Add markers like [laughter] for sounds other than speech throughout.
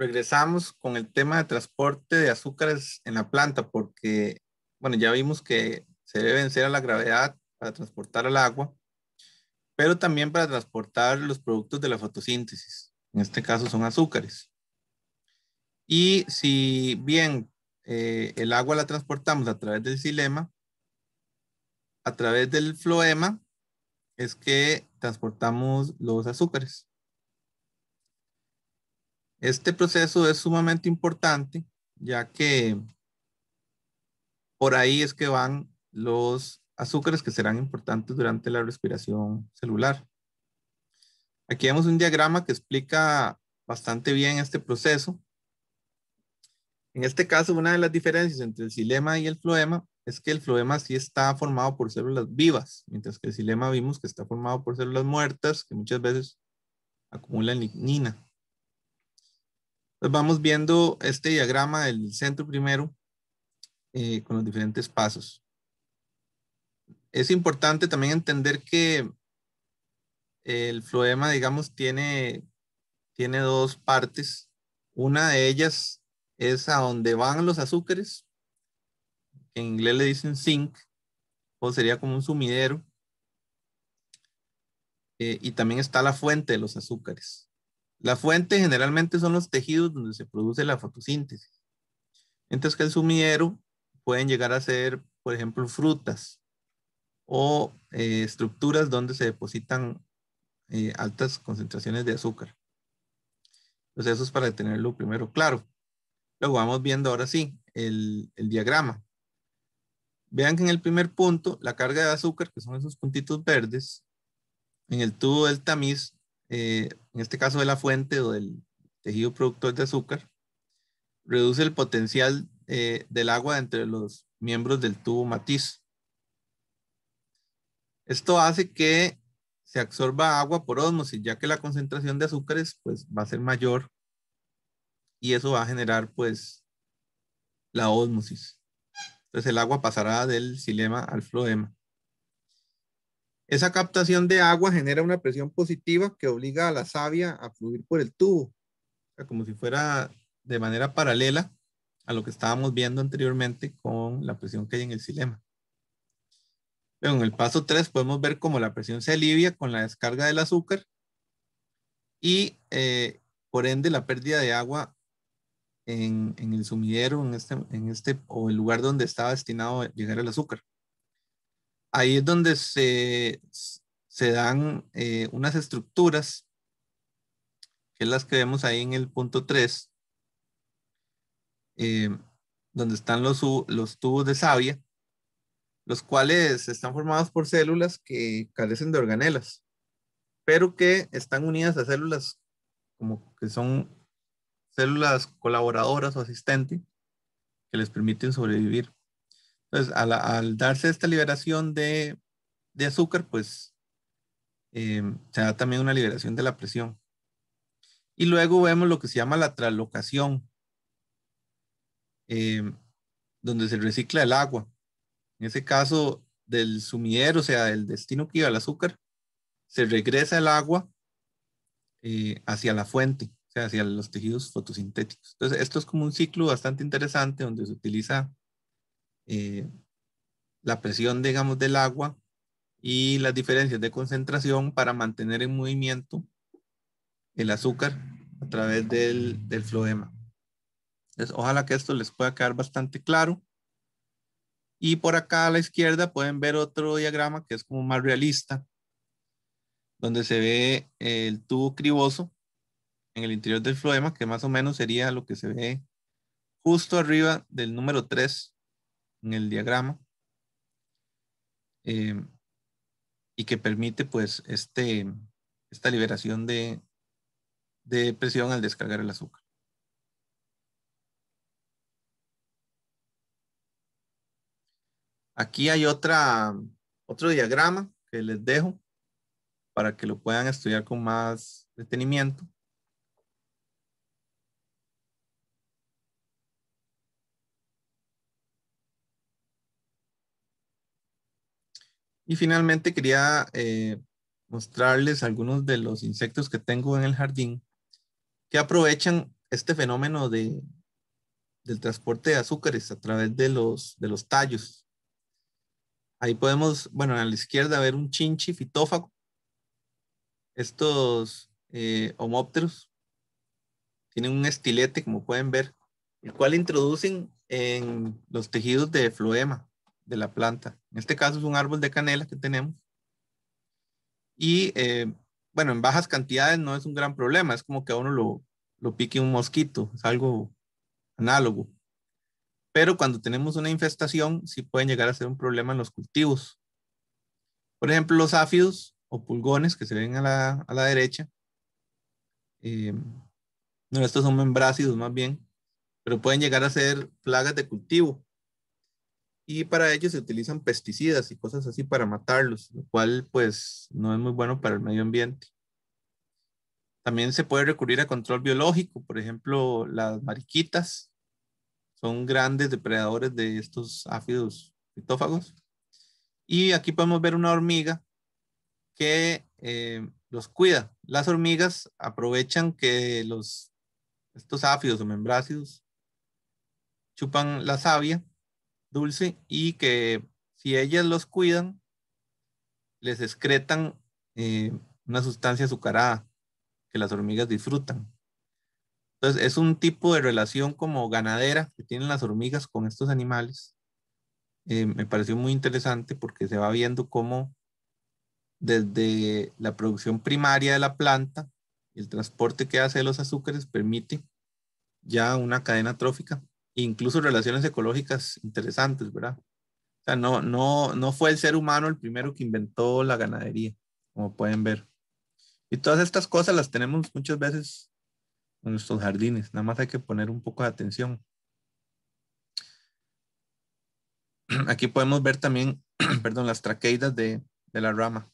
regresamos con el tema de transporte de azúcares en la planta, porque, bueno, ya vimos que se debe vencer a la gravedad para transportar el agua, pero también para transportar los productos de la fotosíntesis. En este caso son azúcares. Y si bien eh, el agua la transportamos a través del silema, a través del floema es que transportamos los azúcares. Este proceso es sumamente importante, ya que por ahí es que van los azúcares que serán importantes durante la respiración celular. Aquí vemos un diagrama que explica bastante bien este proceso. En este caso, una de las diferencias entre el xilema y el floema es que el floema sí está formado por células vivas, mientras que el xilema vimos que está formado por células muertas que muchas veces acumulan lignina. Entonces pues vamos viendo este diagrama del centro primero eh, con los diferentes pasos. Es importante también entender que el floema, digamos, tiene, tiene dos partes. Una de ellas es a donde van los azúcares, en inglés le dicen zinc, o sería como un sumidero. Eh, y también está la fuente de los azúcares. La fuente generalmente son los tejidos donde se produce la fotosíntesis. Entonces, que el sumidero pueden llegar a ser, por ejemplo, frutas o eh, estructuras donde se depositan eh, altas concentraciones de azúcar. Entonces pues eso es para tenerlo primero claro. Luego vamos viendo ahora sí el diagrama. Vean que en el primer punto, la carga de azúcar, que son esos puntitos verdes, en el tubo del tamiz eh, en este caso de la fuente o del tejido productor de azúcar, reduce el potencial eh, del agua entre los miembros del tubo matiz. Esto hace que se absorba agua por ósmosis, ya que la concentración de azúcares pues, va a ser mayor y eso va a generar pues la ósmosis. Entonces el agua pasará del xilema al floema. Esa captación de agua genera una presión positiva que obliga a la savia a fluir por el tubo, como si fuera de manera paralela a lo que estábamos viendo anteriormente con la presión que hay en el silema. Pero en el paso 3 podemos ver cómo la presión se alivia con la descarga del azúcar y eh, por ende la pérdida de agua en, el sumidero en este, en este, o el lugar donde estaba destinado a llegar el azúcar ahí es donde se, dan eh, unas estructuras, que es las que vemos ahí en el punto 3, eh, donde están los, los tubos de savia, los cuales están formados por células que carecen de organelas, pero que están unidas a células como que son células colaboradoras o asistentes que les permiten sobrevivir. Entonces, pues, al, darse esta liberación de, azúcar, pues em, se da también una liberación de la presión. Y luego vemos lo que se llama la traslocación, em, donde se recicla el agua. En ese caso, del sumidero, o sea, del destino que iba el azúcar, se regresa el agua eh, hacia la fuente, o sea, hacia los tejidos fotosintéticos. Entonces, esto es como un ciclo bastante interesante donde se utiliza eh, la presión, digamos, del agua y las diferencias de concentración para mantener en movimiento el azúcar a través del, del floema. ojalá que esto les pueda quedar bastante claro. Y por acá a la izquierda pueden ver otro diagrama que es como más realista, donde se ve eh, el tubo criboso en el interior del floema, que más o menos sería lo que se ve justo arriba del número 3 en el diagrama eh, y que permite pues este, esta liberación de, de presión al descargar el azúcar. Aquí hay otra, otro diagrama que les dejo para que lo puedan estudiar con más detenimiento. Y finalmente quería eh, mostrarles algunos de los insectos que tengo en el jardín que aprovechan este fenómeno de, del transporte de azúcares a través de los, de los tallos. Ahí podemos, bueno, a la izquierda ver un chinchi fitófago. Estos eh, homópteros tienen un estilete, como pueden ver, el cual introducen en los tejidos de floema de la planta. En este caso es un árbol de canela que tenemos. Y eh, bueno, en bajas cantidades no es un gran problema, es como que a uno lo, lo pique un mosquito, es algo análogo. Pero cuando tenemos una infestación, sí pueden llegar a ser un problema en los cultivos. Por ejemplo, los áfidos o pulgones que se ven a la, derecha. Eh, no, estos son membrácidos más bien, pero pueden llegar a ser plagas de cultivo y para ello se utilizan pesticidas y cosas así para matarlos, lo cual pues no es muy bueno para el medio ambiente. También se puede recurrir a control biológico, por ejemplo, las mariquitas son grandes depredadores de estos áfidos fitófagos. Y aquí podemos ver una hormiga que eh, los cuida. Las hormigas aprovechan que los, estos áfidos o membrácidos chupan la savia Dulce, y que si ellas los cuidan, les excretan eh, una sustancia azucarada que las hormigas disfrutan. Entonces, es un tipo de relación como ganadera que tienen las hormigas con estos animales. Eh, me pareció muy interesante porque se va viendo cómo desde la producción primaria de la planta, el transporte que hace los azúcares permite ya una cadena trófica incluso relaciones ecológicas interesantes, ¿verdad? O sea, no, no, no fue el ser humano el primero que inventó la ganadería, como pueden ver. Y todas estas cosas las tenemos muchas veces en nuestros jardines, nada más hay que poner un poco de atención. [clears throat] Aquí podemos ver también, [clears throat] perdón, las traqueidas de, la rama.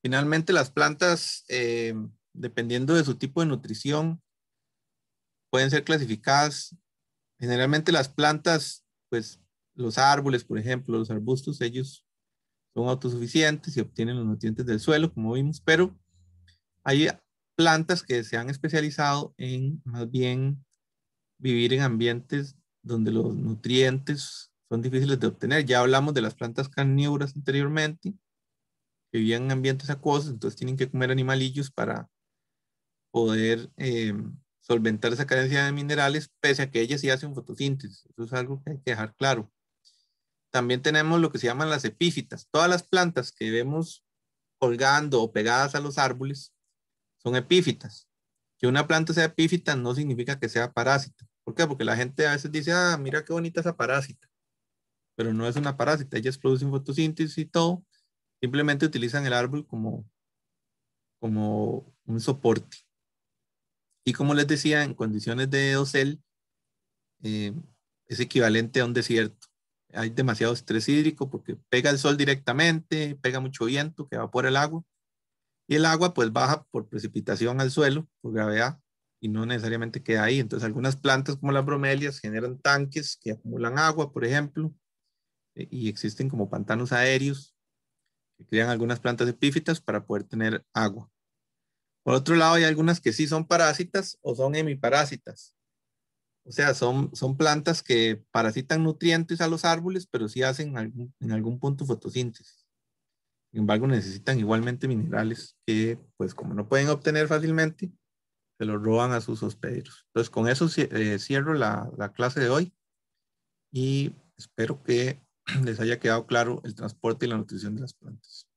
Finalmente, las plantas eh, dependiendo de su tipo de nutrición, pueden ser clasificadas. Generalmente las plantas, pues los árboles, por ejemplo, los arbustos, ellos son autosuficientes y obtienen los nutrientes del suelo, como vimos, pero hay plantas que se han especializado en más bien vivir en ambientes donde los nutrientes son difíciles de obtener. Ya hablamos de las plantas carnívoras anteriormente, que vivían en ambientes acuosos, entonces tienen que comer animalillos para poder eh, solventar esa carencia de minerales, pese a que ellas sí hacen fotosíntesis. Eso es algo que hay que dejar claro. También tenemos lo que se llaman las epífitas. Todas las plantas que vemos colgando o pegadas a los árboles son epífitas. Que una planta sea epífita no significa que sea parásita. ¿Por qué? Porque la gente a veces dice, ah, mira qué bonita esa parásita. Pero no es una parásita. Ellas producen fotosíntesis y todo. Simplemente utilizan el árbol como, como un soporte. Y como les decía, en condiciones de dosel eh, es equivalente a un desierto. Hay demasiado estrés hídrico porque pega el sol directamente, pega mucho viento que evapora el agua y el agua pues baja por precipitación al suelo, por gravedad, y no necesariamente queda ahí. Entonces algunas plantas como las bromelias generan tanques que acumulan agua, por ejemplo, eh, y existen como pantanos aéreos que crean algunas plantas epífitas para poder tener agua. Por otro lado, hay algunas que sí son parásitas o son hemiparásitas. O sea, son, son plantas que parasitan nutrientes a los árboles, pero sí hacen en algún punto fotosíntesis. Sin embargo, necesitan igualmente minerales que, pues como no pueden obtener fácilmente, se los roban a sus hospederos. Entonces, con eso eh, cierro la clase de hoy y espero que [clears throat] les haya quedado claro el transporte y la nutrición de las plantas.